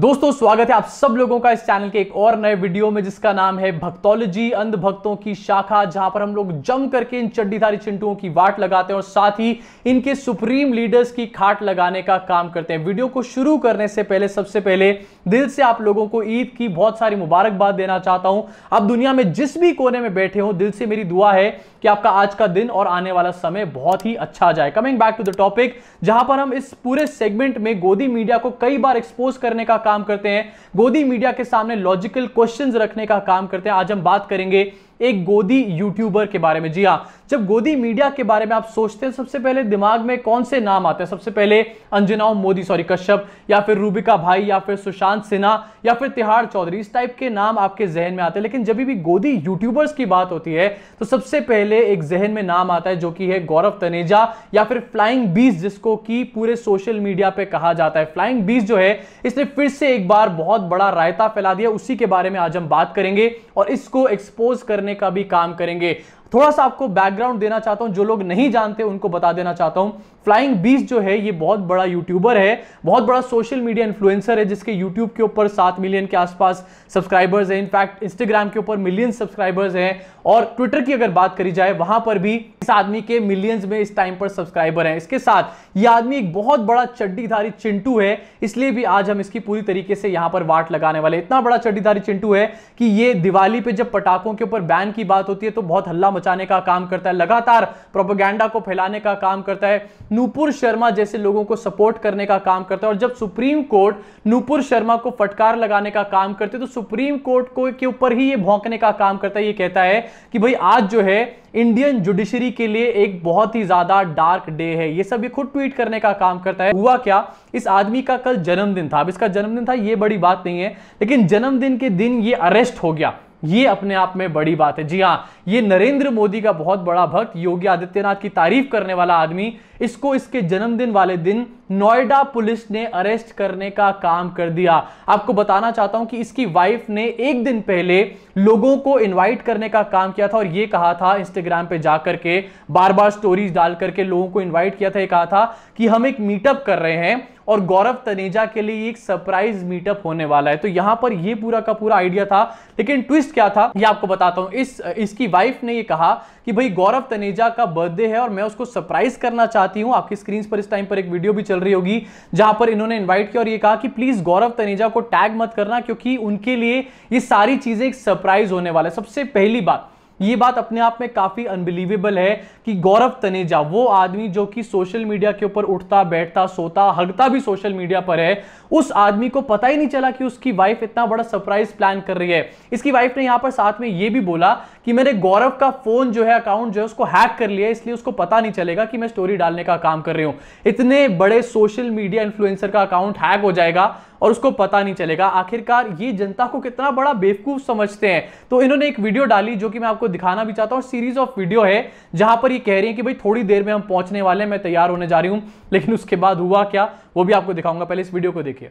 दोस्तों स्वागत है आप सब लोगों का इस चैनल के एक और नए वीडियो में जिसका नाम है भक्तोलॉजी अंध भक्तों की शाखा जहां पर हम लोग जम करके इन चड्डीधारी चिंटुओं की वाट लगाते हैं और साथ ही इनके सुप्रीम लीडर्स की खाट लगाने का काम करते हैं वीडियो को शुरू करने से पहले सबसे पहले दिल से आप लोगों को ईद की बहुत सारी मुबारकबाद देना चाहता हूं आप दुनिया में जिस भी कोने में बैठे हो दिल से मेरी दुआ है कि आपका आज का दिन और आने वाला समय बहुत ही अच्छा जाए coming back to the topic जहां पर हम इस पूरे सेगमेंट में गोदी मीडिया को कई बार एक्सपोज करने का काम करते हैं गोदी मीडिया के सामने लॉजिकल क्वेश्चंस रखने का काम करते हैं आज हम बात करेंगे एक गोदी यूट्यूबर के बारे में जी हाँ जब गोदी मीडिया के बारे में आप सोचते हैं सबसे पहले दिमाग में कौन से नाम आते हैं सबसे पहले अंजनाओ मोदी सॉरी कश्यप या फिर रूबिका भाई या फिर सुशांत सिन्हा या फिर तिहाड़ चौधरी इस टाइप के नाम आपके जहन में आते हैं लेकिन जब भी गोदी यूट्यूबर्स की बात होती है तो सबसे पहले एक जहन में नाम आता है जो कि है गौरव तनेजा या फिर फ्लाइंग बीस जिसको कि पूरे सोशल मीडिया पर कहा जाता है फ्लाइंग बीस जो है इसने फिर से एक बार बहुत बड़ा रायता फैला दिया उसी के बारे में आज हम बात करेंगे और इसको एक्सपोज करने करने का भी काम करेंगे थोड़ा सा आपको बैकग्राउंड देना चाहता हूं जो लोग नहीं जानते उनको बता देना चाहता हूं फ्लाइंग बीस जो है ये बहुत बड़ा यूट्यूबर है बहुत बड़ा सोशल मीडिया इन्फ्लुएंसर है जिसके यूट्यूब के ऊपर सात मिलियन के आसपास सब्सक्राइबर्स हैं इनफैक्ट इंस्टाग्राम के ऊपर मिलियन सब्सक्राइबर्स हैं और ट्विटर की अगर बात करी जाए वहां पर भी इस आदमी के मिलियंस में इस टाइम पर सब्सक्राइबर हैं इसके साथ ये आदमी एक बहुत बड़ा चड्डीधारी चिंटू है इसलिए भी आज हम इसकी पूरी तरीके से यहां पर वाट लगाने वाले इतना बड़ा चड्डीधारी चिंटू है कि ये दिवाली पे जब पटाखों के ऊपर बैन की बात होती है तो बहुत हल्ला मचाने का काम करता है लगातार प्रोपोगेंडा को फैलाने का काम करता है नूपुर शर्मा जैसे लोगों को सपोर्ट करने का काम करता है और जब सुप्रीम कोर्ट नूपुर शर्मा को फटकार लगाने का काम करते तो सुप्रीम कोर्ट को के ऊपर ही ये भौंकने का काम करता है ये कहता है कि भाई आज जो है इंडियन जुडिशरी के लिए एक बहुत ही ज्यादा डार्क डे है ये सब ये खुद ट्वीट करने का काम करता है हुआ क्या इस आदमी का कल जन्मदिन था अब इसका जन्मदिन था ये बड़ी बात नहीं है लेकिन जन्मदिन के दिन ये अरेस्ट हो गया ये अपने आप में बड़ी बात है जी हाँ ये नरेंद्र मोदी का बहुत बड़ा भक्त योगी आदित्यनाथ की तारीफ करने वाला आदमी इसको इसके जन्मदिन वाले दिन नोएडा पुलिस ने अरेस्ट करने का काम कर दिया आपको बताना चाहता हूं कि इसकी वाइफ ने एक दिन पहले लोगों को इनवाइट करने का काम किया था और ये कहा था इंस्टाग्राम पे जाकर के बार बार स्टोरीज डाल करके लोगों को इनवाइट किया था ये कहा था कि हम एक मीटअप कर रहे हैं और गौरव तनेजा के लिए एक सरप्राइज मीटअप होने वाला है तो यहां पर ये पूरा का पूरा आइडिया था लेकिन ट्विस्ट क्या था ये आपको बताता हूं इस इसकी वाइफ ने ये कहा कि भाई गौरव तनेजा का बर्थडे है और मैं उसको सरप्राइज करना चाहती हूं आपकी स्क्रीन पर इस टाइम पर एक वीडियो भी चल रही होगी जहां पर इन्होंने इन्वाइट किया और ये कहा कि प्लीज गौरव तनेजा को टैग मत करना क्योंकि उनके लिए ये सारी चीजें एक सरप्राइज होने वाला है सबसे पहली बात ये बात अपने आप में काफ़ी अनबिलीवेबल है कि गौरव तनेजा वो आदमी जो कि सोशल मीडिया के ऊपर उठता बैठता सोता हगता भी सोशल मीडिया पर है उस आदमी को पता ही नहीं चला कि उसकी वाइफ इतना बड़ा सरप्राइज प्लान कर रही है इसकी वाइफ ने यहां पर साथ में ये भी बोला कि मैंने गौरव का फ़ोन जो है अकाउंट जो है उसको हैक कर लिया इसलिए उसको पता नहीं चलेगा कि मैं स्टोरी डालने का काम कर रही हूं इतने बड़े सोशल मीडिया इन्फ्लुएंसर का अकाउंट हैक हो जाएगा और उसको पता नहीं चलेगा आखिरकार ये जनता को कितना बड़ा बेवकूफ समझते हैं तो इन्होंने एक वीडियो डाली जो कि मैं आपको दिखाना भी चाहता हूँ सीरीज ऑफ वीडियो है जहां पर ये कह रही है कि भाई थोड़ी देर में हम पहुंचने वाले हैं मैं तैयार होने जा रही हूँ लेकिन उसके बाद हुआ क्या वो भी आपको दिखाऊंगा पहले इस वीडियो को देखिए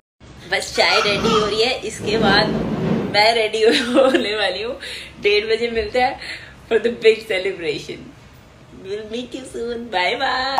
बस चाय रेडी हो रही है इसके बाद मैं रेडी होने वाली हूँ डेढ़ बजे मिलते हैं for the big celebration will meet you soon bye bye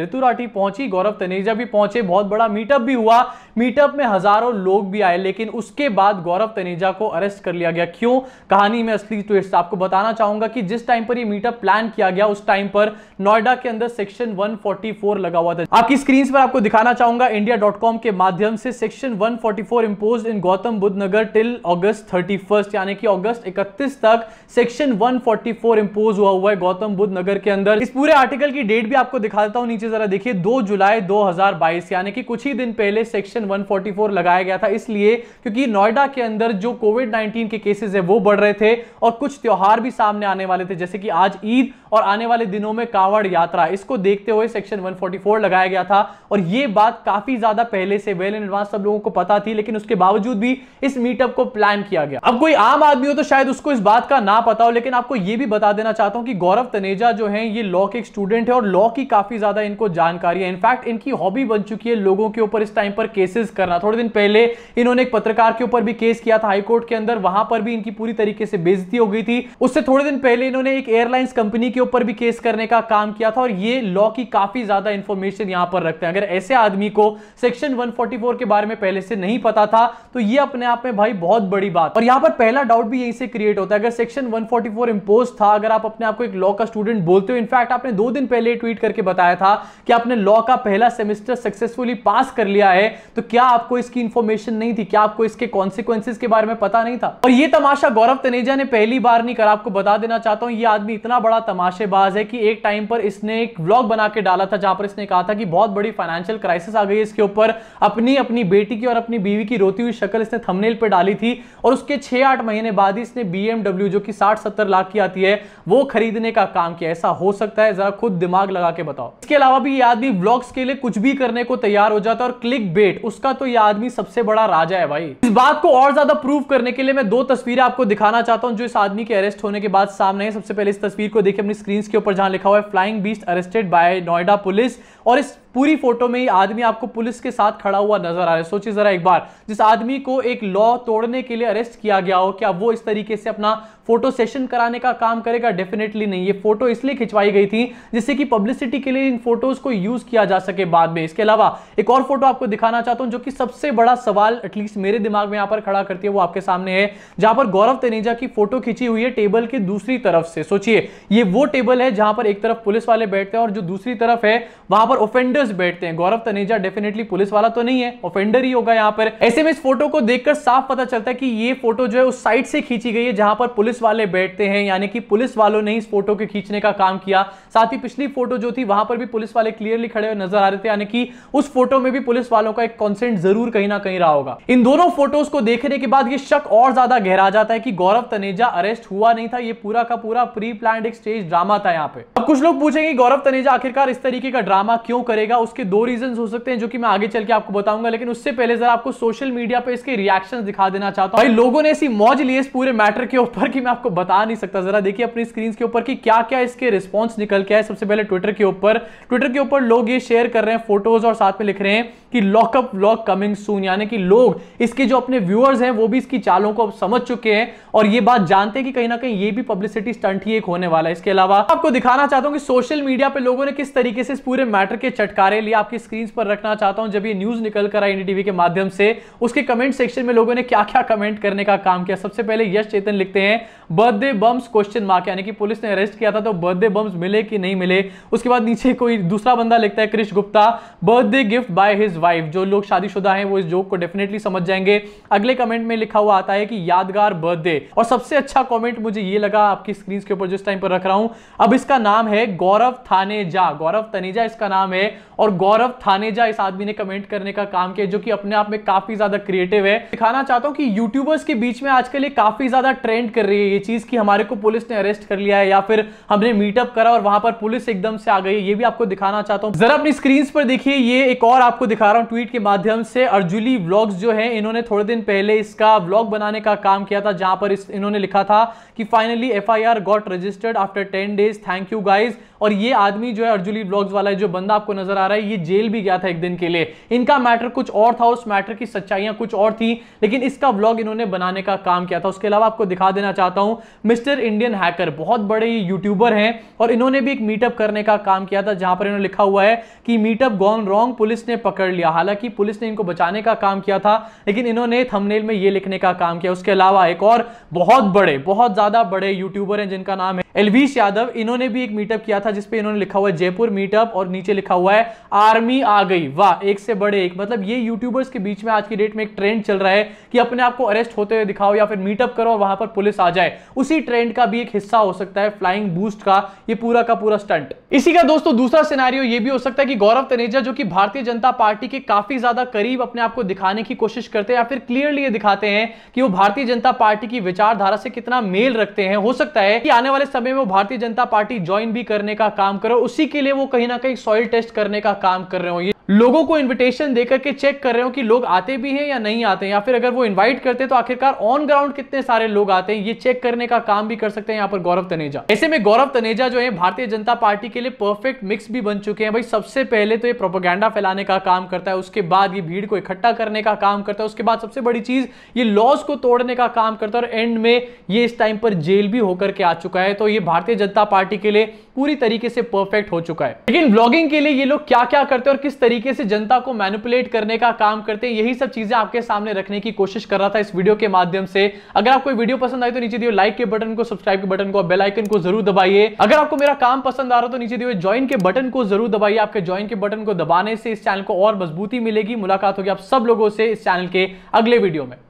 Ritu Rathi पहुंची गौरव तनेजा भी पहुंचे बहुत बड़ा मीटअप भी हुआ मीटअप में हजारों लोग भी आए लेकिन उसके बाद गौरव तनेजा को अरेस्ट कर लिया गया क्यों कहानी में असली ट्विस्ट आपको बताना चाहूंगा कि जिस टाइम पर ये मीटअप प्लान किया गया उस टाइम पर नोएडा के अंदर सेक्शन 144 लगा हुआ था आपकी स्क्रीन पर आपको दिखाना चाहूंगा इंडिया के माध्यम से section one impose in Gautam Buddh Nagar till August thirty यानी कि ऑगस्ट इकतीस तक सेक्शन 144 इंपोज हुआ हुआ है गौतम बुद्ध नगर के अंदर इस पूरे आर्टिकल की डेट भी आपको दिखा देता हूं नीचे नीचे जरा देखिए 2 जुलाई 2022 यानी कि कुछ ही दिन पहले सेक्शन 144 लगाया गया था इसलिए क्योंकि नोएडा के अंदर जो कोविड 19 के केसेस है वो बढ़ रहे थे और कुछ त्यौहार भी सामने आने वाले थे जैसे कि आज ईद और आने वाले दिनों में कांवड़ यात्रा इसको देखते हुए सेक्शन 144 लगाया गया था और ये बात काफी ज्यादा पहले से वेल इन एडवांस सब लोगों को पता थी लेकिन उसके बावजूद भी इस मीटअप को प्लान किया गया अब कोई आम आदमी हो तो शायद उसको इस बात का ना पता हो लेकिन आपको यह भी बता देना चाहता हूं कि गौरव तनेजा जो है ये लॉ के स्टूडेंट है और लॉ की काफी ज्यादा इनको जानकारी है इनफैक्ट इनकी हॉबी बन चुकी है लोगों के ऊपर इस टाइम पर केसेस करना थोड़े दिन पहले इन्होंने एक पत्रकार के ऊपर भी केस किया था हाईकोर्ट के अंदर वहां पर भी इनकी पूरी तरीके से बेजती हो गई थी उससे थोड़े दिन पहले इन्होंने एक एयरलाइंस कंपनी के ऊपर भी केस करने का काम किया था और ये लॉ की काफी ज्यादा इंफॉर्मेशन यहां पर रखते हैं अगर ऐसे आदमी को सेक्शन वन के बारे में पहले से नहीं पता था तो ये अपने आप में भाई बहुत बड़ी बात और यहां पर पहला डाउट भी यहीं से क्रिएट होता है अगर सेक्शन 144 इंपोज था अगर आप अपने आप को एक लॉ का स्टूडेंट बोलते हो इनफैक्ट आपने दो दिन पहले ट्वीट करके बताया था कि आपने लॉ का पहला सेमेस्टर सक्सेसफुली पास कर लिया है तो क्या आपको इसकी इंफॉर्मेशन नहीं थी क्या आपको इसके कॉन्सिक्वेंसिस के बारे में पता नहीं था और ये तमाशा गौरव तनेजा ने पहली बार नहीं करा आपको बता देना चाहता हूं ये आदमी इतना बड़ा तमाशेबाज है कि एक टाइम पर इसने एक ब्लॉग बना के डाला था जहां पर इसने कहा था कि बहुत बड़ी फाइनेंशियल क्राइसिस आ गई इसके ऊपर अपनी अपनी बेटी की और अपनी बीवी की रोती हुई शक्ल इसने थमनेल पर डाली थी और उसके छह आठ महीने बाद ही इसने बीएमडब्ल्यू जो कि साठ सत्तर लाख की आती है वो खरीदने का काम किया ऐसा हो सकता है जरा खुद दिमाग लगा के बताओ इसके अलावा जहां भी आदमी ब्लॉग्स के लिए कुछ भी करने को तैयार हो जाता है और क्लिक बेट उसका तो यह आदमी सबसे बड़ा राजा है भाई इस बात को और ज्यादा प्रूव करने के लिए मैं दो तस्वीरें आपको दिखाना चाहता हूं जो इस आदमी के अरेस्ट होने के बाद सामने है सबसे पहले इस तस्वीर को देखिए अपनी स्क्रीन के ऊपर जहां लिखा हुआ है flying beast arrested by Noida police और इस पूरी फोटो में ही आदमी आपको पुलिस के साथ खड़ा हुआ नजर आ रहा है सोचिए जरा एक बार जिस आदमी को एक लॉ तोड़ने के लिए अरेस्ट किया गया हो क्या वो इस तरीके से अपना फोटो सेशन कराने का काम करेगा डेफिनेटली नहीं ये फोटो इसलिए खिंचवाई गई थी जिससे कि पब्लिसिटी के लिए इन फोटोज को यूज किया जा सके बाद में इसके अलावा एक और फोटो आपको दिखाना चाहता हूं जो कि सबसे बड़ा सवाल एटलीस्ट मेरे दिमाग में यहां पर खड़ा करती है वो आपके सामने है जहां पर गौरव तेनेजा की फोटो खींची हुई है टेबल की दूसरी तरफ से सोचिए ये वो टेबल है जहां पर एक तरफ पुलिस वाले बैठते हैं और जो दूसरी तरफ है वहां पर ऑफेंडर्स ऑफेंडर्स बैठते हैं गौरव तनेजा डेफिनेटली पुलिस वाला तो नहीं है ऑफेंडर ही होगा यहाँ पर ऐसे में इस फोटो को देखकर साफ पता चलता है कि ये फोटो जो है उस साइड से खींची गई है जहां पर पुलिस वाले बैठते हैं यानी कि पुलिस वालों ने इस फोटो के खींचने का काम किया साथ ही पिछली फोटो जो थी वहां पर भी पुलिस वाले क्लियरली खड़े नजर आ रहे थे यानी कि उस फोटो में भी पुलिस वालों का एक कॉन्सेंट जरूर कहीं ना कहीं रहा होगा इन दोनों फोटोज को देखने के बाद ये शक और ज्यादा गहरा जाता है कि गौरव तनेजा अरेस्ट हुआ नहीं था ये पूरा का पूरा प्री प्लान एक स्टेज ड्रामा था यहाँ पे अब कुछ लोग पूछेंगे गौरव तनेजा आखिरकार इस तरीके का ड्रामा क्यों करेगा करेगा उसके दो रीजन हो सकते हैं जो कि मैं आगे चल के आपको बताऊंगा लेकिन उससे पहले जरा आपको सोशल मीडिया पर इसके रिएक्शन दिखा देना चाहता हूँ भाई लोगों ने ऐसी मौज ली इस पूरे मैटर के ऊपर की मैं आपको बता नहीं सकता जरा देखिए अपनी स्क्रीन के ऊपर की क्या क्या इसके रिस्पॉन्स निकल के आए सबसे पहले ट्विटर के ऊपर ट्विटर के ऊपर लोग ये शेयर कर रहे हैं फोटोज और साथ में लिख रहे हैं कि लॉकअप लॉक कमिंग सून यानी कि लोग इसके जो अपने व्यूअर्स हैं वो भी इसकी चालों को समझ चुके हैं और ये बात जानते हैं कि कहीं ना कहीं ये भी पब्लिसिटी स्टंट ही एक होने वाला है इसके अलावा आपको दिखाना चाहता हूं कि सोशल मीडिया पे लोगों ने किस तरीके से इस पूरे मैटर के चटके कार्य लिए आपकी स्क्रीन पर रखना चाहता हूं जब ये न्यूज निकल कर आई एनडीटीवी के माध्यम से उसके कमेंट सेक्शन में लोगों ने क्या क्या कमेंट करने का काम किया सबसे पहले यश चेतन लिखते हैं बर्थडे बम्स क्वेश्चन मार्क यानी कि पुलिस ने अरेस्ट किया था तो बर्थडे बम्स मिले कि नहीं मिले उसके बाद नीचे कोई दूसरा बंदा लिखता है Krish Gupta birthday gift by his wife जो लोग शादीशुदा हैं वो इस जोक को डेफिनेटली समझ जाएंगे अगले कमेंट में लिखा हुआ आता है कि यादगार बर्थडे और सबसे अच्छा कॉमेंट मुझे ये लगा आपकी स्क्रीन के ऊपर जिस टाइम पर रख रहा हूं अब इसका नाम है गौरव थानेजा गौरव तनेजा इसका नाम है और गौरव थानेजा इस आदमी ने कमेंट करने का काम किया जो कि अपने आप में काफी ज्यादा क्रिएटिव है दिखाना चाहता हूँ कि यूट्यूबर्स के बीच में आजकल ये काफी ज्यादा ट्रेंड कर रही है ये चीज की हमारे को पुलिस ने अरेस्ट कर लिया है या फिर हमने मीटअप करा और वहां पर पुलिस एकदम से आ गई ये भी आपको दिखाना चाहता हूँ जरा अपनी स्क्रीन पर देखिए ये एक और आपको दिखा रहा हूँ ट्वीट के माध्यम से अर्जुली व्लॉग्स जो है इन्होंने थोड़े दिन पहले इसका व्लॉग बनाने का काम किया था जहां पर इन्होंने लिखा था कि finally F I R got registered after ten days thank you guys और ये आदमी जो है अर्जुली ब्लॉग्स वाला है जो बंदा आपको नजर आ रहा है ये जेल भी गया था एक दिन के लिए इनका मैटर कुछ और था उस मैटर की सच्चाइयां कुछ और थी लेकिन इसका ब्लॉग इन्होंने बनाने का काम किया था उसके अलावा आपको दिखा देना चाहता हूं मिस्टर इंडियन हैकर बहुत बड़े यूट्यूबर हैं और इन्होंने भी एक मीटअप करने का काम किया था जहां पर इन्होंने लिखा हुआ है कि मीटअप गॉन रॉन्ग पुलिस ने पकड़ लिया हालांकि पुलिस ने इनको बचाने का काम किया था लेकिन इन्होंने थमनेल में ये लिखने का काम किया उसके अलावा एक और बहुत बड़े बहुत ज्यादा बड़े यूट्यूबर हैं जिनका नाम है एलवीश यादव इन्होंने भी एक मीटअप किया था जिसपे इन्होंने लिखा हुआ है जयपुर मीटअप और नीचे लिखा हुआ है आर्मी आ गई वाह एक से बड़े एक मतलब ये यूट्यूबर्स के बीच में आज की डेट में एक ट्रेंड चल रहा है कि अपने आप को अरेस्ट होते हुए दिखाओ या फिर मीटअप करो और वहां पर पुलिस आ जाए उसी ट्रेंड का भी एक हिस्सा हो सकता है फ्लाइंग बूस्ट का ये पूरा का पूरा स्टंट इसी का दोस्तों दूसरा सिनारियो ये भी हो सकता है कि गौरव तनेजा जो कि भारतीय जनता पार्टी के काफी ज्यादा करीब अपने आप को दिखाने की कोशिश करते हैं या फिर क्लियरली ये दिखाते हैं कि वो भारतीय जनता पार्टी की विचारधारा से कितना मेल रखते हैं हो सकता है कि आने वाले समय में वो भारतीय जनता पार्टी ज्वाइन भी करने का काम करो उसी के लिए वो कहीं ना कहीं सॉइल टेस्ट करने का काम कर रहे हो ये लोगों को इनविटेशन देकर के चेक कर रहे हो कि लोग आते भी हैं या नहीं आते हैं या फिर अगर वो इनवाइट करते हैं तो आखिरकार ऑन ग्राउंड कितने सारे लोग आते हैं ये चेक करने का काम भी कर सकते हैं यहाँ पर गौरव तनेजा ऐसे में गौरव तनेजा जो है भारतीय जनता पार्टी के लिए परफेक्ट मिक्स भी बन चुके हैं भाई सबसे पहले तो ये प्रोपोगेंडा फैलाने का काम करता है उसके बाद ये भीड़ को इकट्ठा करने का काम करता है उसके बाद सबसे बड़ी चीज ये लॉज को तोड़ने का काम करता है और एंड में ये इस टाइम पर जेल भी होकर के आ चुका है तो ये भारतीय जनता पार्टी के लिए पूरी तरीके से परफेक्ट हो चुका है लेकिन ब्लॉगिंग के लिए ये लोग क्या क्या करते हैं और किस तरीके तरीके से जनता को मैनिपुलेट करने का काम करते हैं यही सब चीजें आपके सामने रखने की कोशिश कर रहा था इस वीडियो के माध्यम से अगर आपको वीडियो पसंद आए तो नीचे दिए लाइक के बटन को सब्सक्राइब के बटन को बेलाइकन को जरूर दबाइए अगर आपको मेरा काम पसंद आ रहा तो नीचे दिए ज्वाइन के बटन को जरूर दबाइए आपके ज्वाइन के बटन को दबाने से इस चैनल को और मजबूती मिलेगी मुलाकात होगी आप सब लोगों से इस चैनल के अगले वीडियो में